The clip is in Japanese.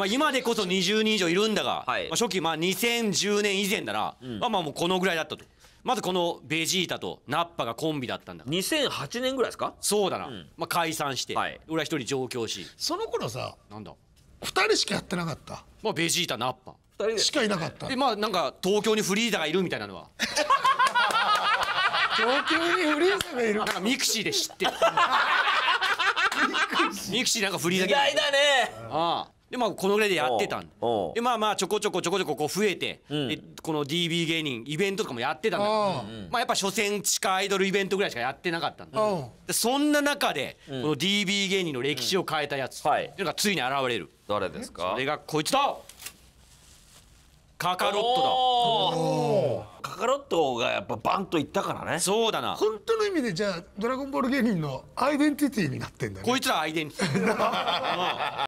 まあ、今でこそ20人以上いるんだが、はいまあ、初期まあ2010年以前なら、まあまあもうこのぐらいだったとまずこのベジータとナッパがコンビだったんだ2008年ぐらいですかそうだな、うんまあ、解散して、はい俺は一人上京しその頃さなんだ、2人しかやってなかったまあ、ベジータナッパ二人しかいなかったでまあなんか東京にフリーダがいるみたいなのは東京にフリーザがいる なんかミクシーで知ってるミクシーなんかフリーダ嫌けいだねああでまあこのぐらいでやってたんででまあまあちょこちょこちょこちょここう増えて、うん、この DB 芸人イベントとかもやってたんだけど、まあ、やっぱ所詮地下アイドルイベントぐらいしかやってなかったんでそんな中で、この DB 芸人の歴史を変えたやつ、はい、っていうのがついに現れる誰ですかそれがこいつだカカロットだカカロットがやっぱバンといったからねそうだな本当の意味でじゃあ「ドラゴンボール」芸人のアイデンティティになってんだねこいつらアイデンティティ